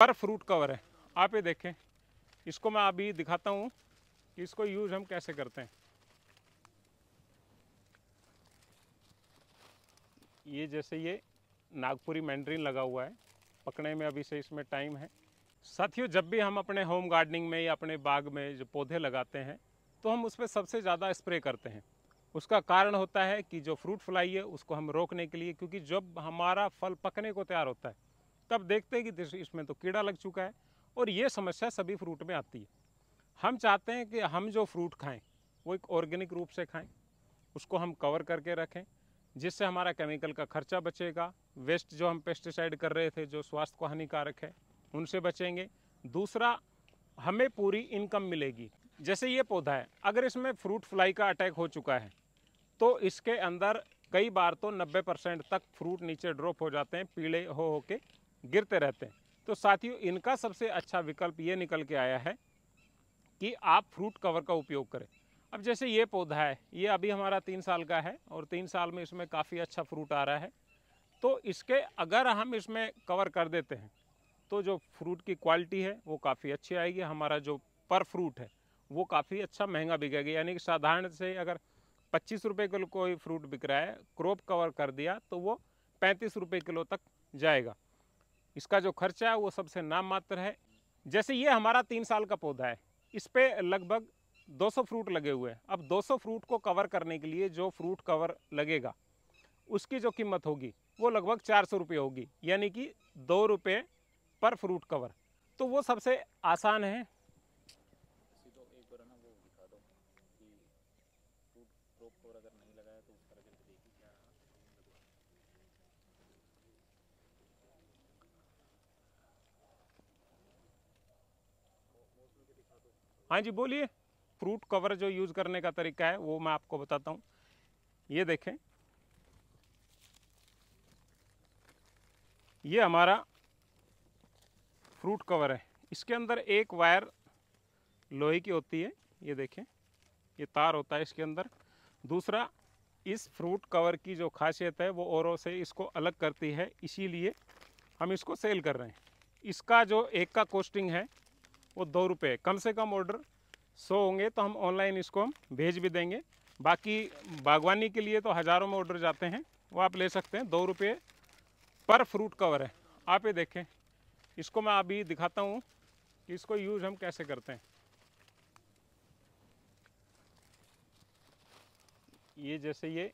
पर fruit cover है आप ये देखें इसको मैं अभी दिखाता हूँ कि इसको यूज़ हम कैसे करते हैं ये जैसे ये नागपुरी मैंड्रीन लगा हुआ है पकड़ने में अभी से इसमें टाइम है साथियों जब भी हम अपने होम गार्डनिंग में या अपने बाग में जो पौधे लगाते हैं तो हम उस पर सबसे ज़्यादा स्प्रे करते हैं उसका कारण होता है कि जो फ्रूट फ्लाई है उसको हम रोकने के लिए क्योंकि जब हमारा फल पकने को तैयार होता है तब देखते हैं कि इसमें तो कीड़ा लग चुका है और ये समस्या सभी फ्रूट में आती है हम चाहते हैं कि हम जो फ्रूट खाएं वो एक ऑर्गेनिक रूप से खाएं उसको हम कवर करके रखें जिससे हमारा केमिकल का खर्चा बचेगा वेस्ट जो हम पेस्टिसाइड कर रहे थे जो स्वास्थ्य को हानिकारक है उनसे बचेंगे दूसरा हमें पूरी इनकम मिलेगी जैसे ये पौधा है अगर इसमें फ्रूट फ्लाई का अटैक हो चुका है तो इसके अंदर कई बार तो 90 परसेंट तक फ्रूट नीचे ड्रॉप हो जाते हैं पीले हो हो के गिरते रहते हैं तो साथियों इनका सबसे अच्छा विकल्प ये निकल के आया है कि आप फ्रूट कवर का उपयोग करें अब जैसे ये पौधा है ये अभी हमारा तीन साल का है और तीन साल में इसमें काफ़ी अच्छा फ्रूट आ रहा है तो इसके अगर हम इसमें कवर कर देते हैं तो जो फ्रूट की क्वालिटी है वो काफ़ी अच्छी आएगी हमारा जो पर फ्रूट है वो काफ़ी अच्छा महंगा बिकेगा यानी कि साधारण से अगर पच्चीस रुपये किलो कोई फ्रूट बिक रहा है क्रॉप कवर कर दिया तो वो पैंतीस रुपये किलो तक जाएगा इसका जो खर्चा है वो सबसे नाम मात्र है जैसे ये हमारा तीन साल का पौधा है इस पर लगभग 200 फ्रूट लगे हुए हैं अब 200 फ्रूट को कवर करने के लिए जो फ्रूट कवर लगेगा उसकी जो कीमत होगी वो लगभग चार सौ रुपये होगी यानी कि दो रुपये पर फ्रूट कवर तो वो सबसे आसान है हाँ जी बोलिए फ्रूट कवर जो यूज़ करने का तरीका है वो मैं आपको बताता हूँ ये देखें ये हमारा फ्रूट कवर है इसके अंदर एक वायर लोहे की होती है ये देखें ये तार होता है इसके अंदर दूसरा इस फ्रूट कवर की जो खासियत है वो औरों से इसको अलग करती है इसीलिए हम इसको सेल कर रहे हैं इसका जो एक का कॉस्टिंग है वो दो रुपये कम से कम ऑर्डर सौ होंगे तो हम ऑनलाइन इसको हम भेज भी देंगे बाकी बागवानी के लिए तो हज़ारों में ऑर्डर जाते हैं वो आप ले सकते हैं दो रुपये पर फ्रूट कवर है आप ये देखें इसको मैं अभी दिखाता हूँ कि इसको यूज़ हम कैसे करते हैं ये जैसे ये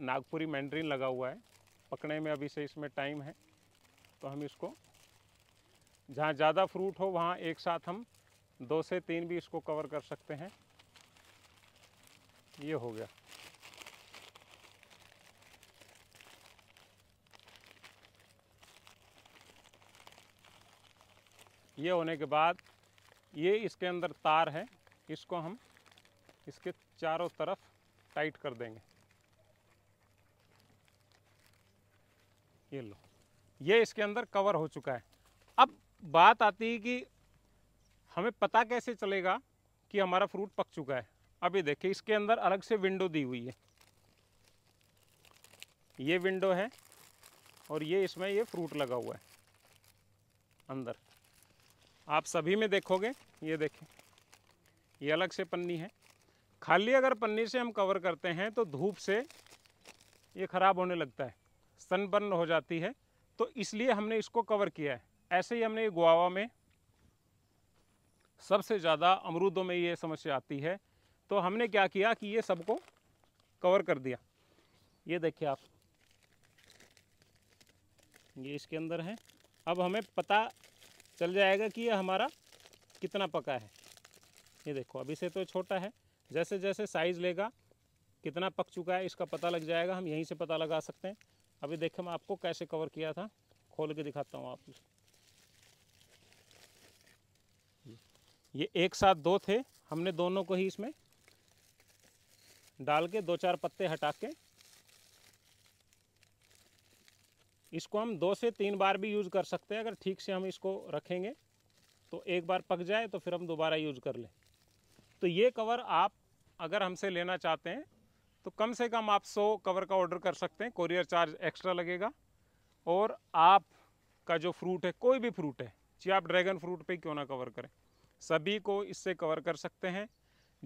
नागपुरी मैंड्रीन लगा हुआ है पकड़ने में अभी से इसमें टाइम है तो हम इसको जहाँ ज़्यादा फ्रूट हो वहाँ एक साथ हम दो से तीन भी इसको कवर कर सकते हैं ये हो गया ये होने के बाद ये इसके अंदर तार है इसको हम इसके चारों तरफ टाइट कर देंगे ये लो ये इसके अंदर कवर हो चुका है अब बात आती है कि हमें पता कैसे चलेगा कि हमारा फ्रूट पक चुका है अभी देखिए इसके अंदर अलग से विंडो दी हुई है ये विंडो है और ये इसमें ये फ्रूट लगा हुआ है अंदर आप सभी में देखोगे ये देखें ये अलग से पन्नी है खाली अगर पन्नी से हम कवर करते हैं तो धूप से ये ख़राब होने लगता है सनबर्न हो जाती है तो इसलिए हमने इसको कवर किया है ऐसे ही हमने गुआवा में सबसे ज़्यादा अमरूदों में ये समस्या आती है तो हमने क्या किया कि ये सबको कवर कर दिया ये देखिए आप ये इसके अंदर है अब हमें पता चल जाएगा कि ये हमारा कितना पका है ये देखो अभी से तो छोटा है जैसे जैसे साइज़ लेगा कितना पक चुका है इसका पता लग जाएगा हम यहीं से पता लगा सकते हैं अभी देखें मैं आपको कैसे कवर किया था खोल के दिखाता हूँ आपको ये एक साथ दो थे हमने दोनों को ही इसमें डाल के दो चार पत्ते हटा के इसको हम दो से तीन बार भी यूज़ कर सकते हैं अगर ठीक से हम इसको रखेंगे तो एक बार पक जाए तो फिर हम दोबारा यूज़ कर लें तो ये कवर आप अगर हमसे लेना चाहते हैं तो कम से कम आप सौ कवर का ऑर्डर कर सकते हैं कोरियर चार्ज एक्स्ट्रा लगेगा और आप का जो फ्रूट है कोई भी फ्रूट है चाहे आप ड्रैगन फ्रूट पे क्यों ना कवर करें सभी को इससे कवर कर सकते हैं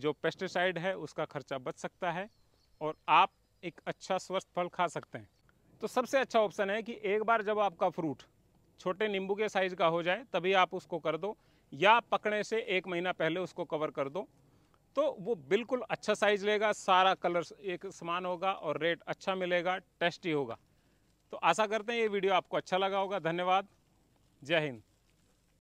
जो पेस्टिसाइड है उसका खर्चा बच सकता है और आप एक अच्छा स्वस्थ फल खा सकते हैं तो सबसे अच्छा ऑप्शन है कि एक बार जब आपका फ्रूट छोटे नींबू के साइज़ का हो जाए तभी आप उसको कर दो या पकड़ने से एक महीना पहले उसको कवर कर दो तो वो बिल्कुल अच्छा साइज लेगा सारा कलर एक समान होगा और रेट अच्छा मिलेगा टेस्टी होगा तो आशा करते हैं ये वीडियो आपको अच्छा लगा होगा धन्यवाद जय हिंद